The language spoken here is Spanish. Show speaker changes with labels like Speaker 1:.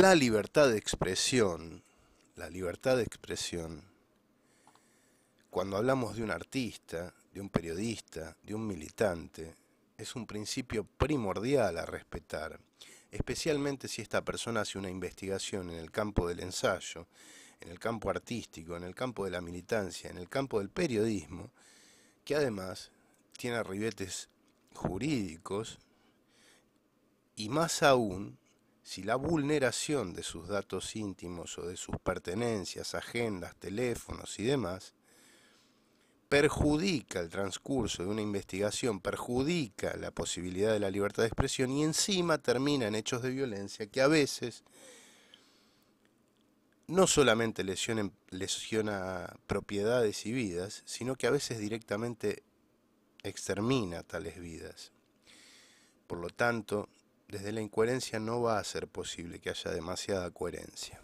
Speaker 1: La libertad de expresión, la libertad de expresión, cuando hablamos de un artista, de un periodista, de un militante, es un principio primordial a respetar, especialmente si esta persona hace una investigación en el campo del ensayo, en el campo artístico, en el campo de la militancia, en el campo del periodismo, que además tiene arribetes jurídicos y más aún si la vulneración de sus datos íntimos o de sus pertenencias, agendas, teléfonos y demás, perjudica el transcurso de una investigación, perjudica la posibilidad de la libertad de expresión y encima termina en hechos de violencia que a veces no solamente lesiona propiedades y vidas, sino que a veces directamente extermina tales vidas. Por lo tanto, desde la incoherencia no va a ser posible que haya demasiada coherencia.